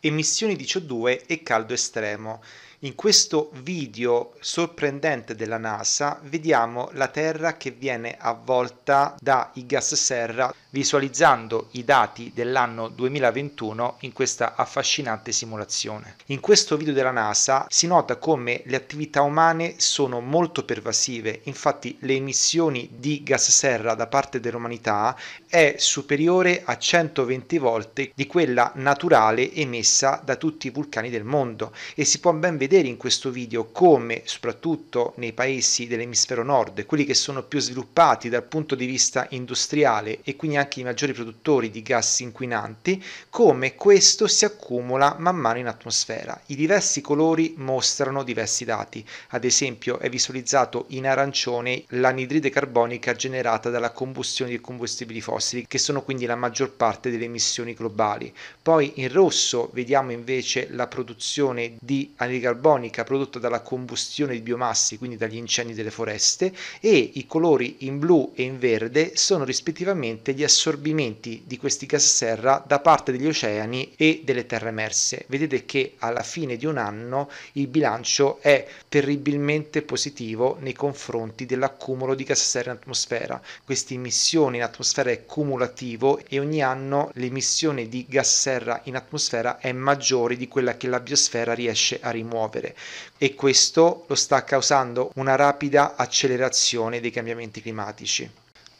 emissioni di CO2 e caldo estremo. In questo video sorprendente della NASA vediamo la Terra che viene avvolta dai gas serra visualizzando i dati dell'anno 2021 in questa affascinante simulazione. In questo video della NASA si nota come le attività umane sono molto pervasive, infatti le emissioni di gas serra da parte dell'umanità è superiore a 120 volte di quella naturale emessa emessa da tutti i vulcani del mondo e si può ben vedere in questo video come, soprattutto nei paesi dell'emisfero nord, quelli che sono più sviluppati dal punto di vista industriale e quindi anche i maggiori produttori di gas inquinanti, come questo si accumula man mano in atmosfera. I diversi colori mostrano diversi dati, ad esempio è visualizzato in arancione l'anidride carbonica generata dalla combustione di combustibili fossili, che sono quindi la maggior parte delle emissioni globali. Poi in rosso vediamo invece la produzione di anidride carbonica prodotta dalla combustione di biomassi, quindi dagli incendi delle foreste, e i colori in blu e in verde sono rispettivamente gli assorbimenti di questi gas serra da parte degli oceani e delle terre emerse. Vedete che alla fine di un anno il bilancio è terribilmente positivo nei confronti dell'accumulo di gas serra in atmosfera. Questa emissione in atmosfera è cumulativo e ogni anno l'emissione di gas serra in atmosfera è è maggiore di quella che la biosfera riesce a rimuovere e questo lo sta causando una rapida accelerazione dei cambiamenti climatici.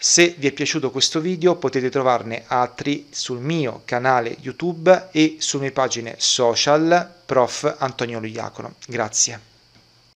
Se vi è piaciuto questo video potete trovarne altri sul mio canale YouTube e sulle mie pagine social prof. Antonio Luiacono. Grazie.